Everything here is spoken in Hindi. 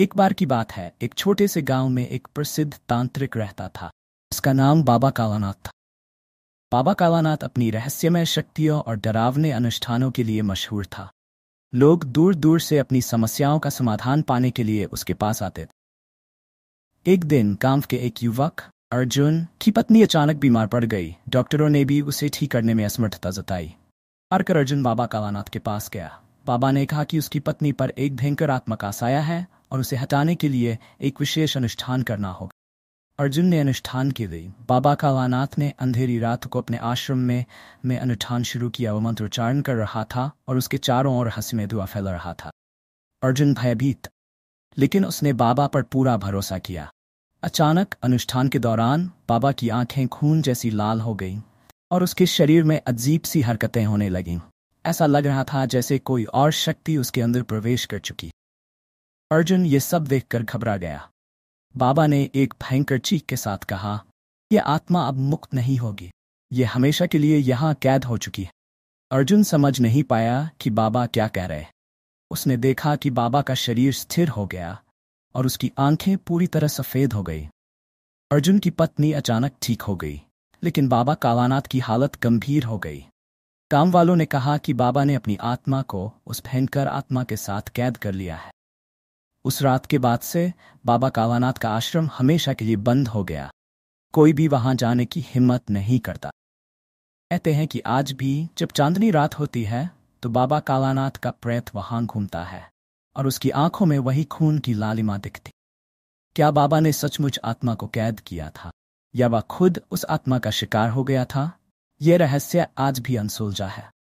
एक बार की बात है एक छोटे से गांव में एक प्रसिद्ध तांत्रिक रहता था उसका नाम बाबा कालानाथ था बाबा कालानाथ अपनी रहस्यमय शक्तियों और डरावने अनुष्ठानों के लिए मशहूर था लोग दूर दूर से अपनी समस्याओं का समाधान पाने के लिए उसके पास आते थे एक दिन गांव के एक युवक अर्जुन की पत्नी अचानक बीमार पड़ गई डॉक्टरों ने भी उसे ठीक करने में असमर्थता जताई अर्कर अर्जुन बाबा कालानाथ के पास गया बाबा ने कहा कि उसकी पत्नी पर एक भयंकर आत्मकाश आया है और उसे हटाने के लिए एक विशेष अनुष्ठान करना होगा अर्जुन ने अनुष्ठान के लिए बाबा कालानाथ ने अंधेरी रात को अपने आश्रम में में अनुष्ठान शुरू किया वह मंत्रोच्चारण कर रहा था और उसके चारों ओर हंसी में धुआं फैला रहा था अर्जुन भयभीत लेकिन उसने बाबा पर पूरा भरोसा किया अचानक अनुष्ठान के दौरान बाबा की आंखें खून जैसी लाल हो गई और उसके शरीर में अजीब सी हरकतें होने लगीं ऐसा लग रहा था जैसे कोई और शक्ति उसके अंदर प्रवेश कर चुकी अर्जुन ये सब देखकर घबरा गया बाबा ने एक भयंकर चीख के साथ कहा यह आत्मा अब मुक्त नहीं होगी ये हमेशा के लिए यहां कैद हो चुकी है अर्जुन समझ नहीं पाया कि बाबा क्या कह रहे उसने देखा कि बाबा का शरीर स्थिर हो गया और उसकी आंखें पूरी तरह सफेद हो गई अर्जुन की पत्नी अचानक ठीक हो गई लेकिन बाबा कालानाथ की हालत गंभीर हो गई काम वालों ने कहा कि बाबा ने अपनी आत्मा को उस भयंकर आत्मा के साथ कैद कर लिया है उस रात के बाद से बाबा कावानाथ का आश्रम हमेशा के लिए बंद हो गया कोई भी वहां जाने की हिम्मत नहीं करता कहते हैं कि आज भी जब चांदनी रात होती है तो बाबा कालानाथ का प्रेत वहां घूमता है और उसकी आंखों में वही खून की लालिमा दिखती क्या बाबा ने सचमुच आत्मा को कैद किया था या वह खुद उस आत्मा का शिकार हो गया था यह रहस्य आज भी अनसुलझा है